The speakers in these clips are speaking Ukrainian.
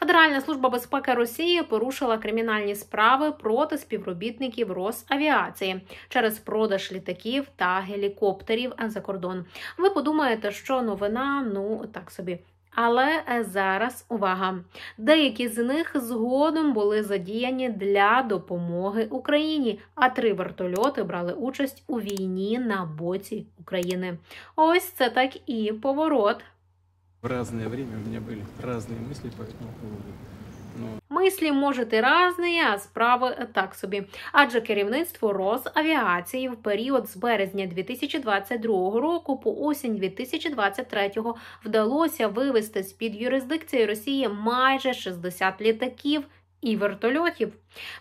Федеральна служба безпеки Росії порушила кримінальні справи проти співробітників Росавіації через продаж літаків та гелікоптерів за кордон. Ви подумаєте, що новина ну так собі. Але е, зараз увага. Деякі з них згодом були задіяні для допомоги Україні, а три вертольоти брали участь у війні на боці України. Ось це так і поворот. В разное время у меня были разные мысли по этому поводу. Мислі можуть і разні, а справи так собі. Адже керівництво Росавіації в період з березня 2022 року по осінь 2023 вдалося вивести з під юрисдикції Росії майже 60 літаків і вертольотів.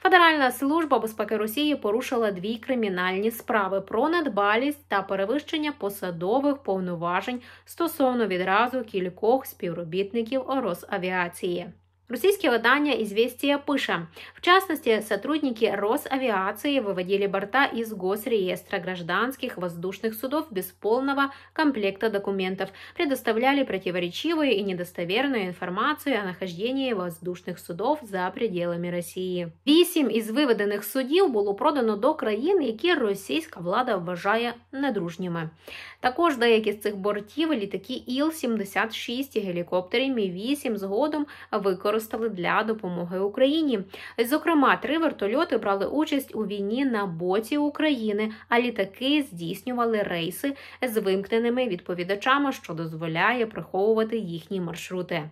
Федеральна служба безпеки Росії порушила дві кримінальні справи про недбалість та перевищення посадових повноважень стосовно відразу кількох співробітників Росавіації. Российские видання «Известия» пише В частности, сотрудники Росавиации виводили борта из госреєстра гражданских воздушних судов без полного комплекту документов, предоставляли противоречивую и недостоверную информацию о нахождении воздушних судов за пределами Росії. Вісім із виведених судів було продано до країн, які російська влада вважає недружніми. Також деякі з цих бортів літаки Іл-76 і гелікоптери Мі-8 згодом використали використали для допомоги Україні. Зокрема, три вертольоти брали участь у війні на боці України, а літаки здійснювали рейси з вимкненими відповідачами, що дозволяє приховувати їхні маршрути.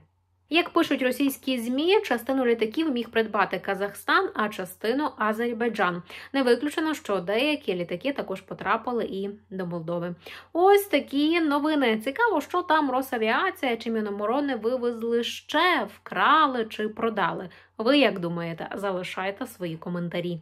Як пишуть російські змі, частину літаків міг придбати Казахстан, а частину Азербайджан. Не виключено, що деякі літаки також потрапили і до Молдови. Ось такі новини. Цікаво, що там Росавіація чи Міноборони вивезли ще, вкрали чи продали. Ви як думаєте, залишайте свої коментарі?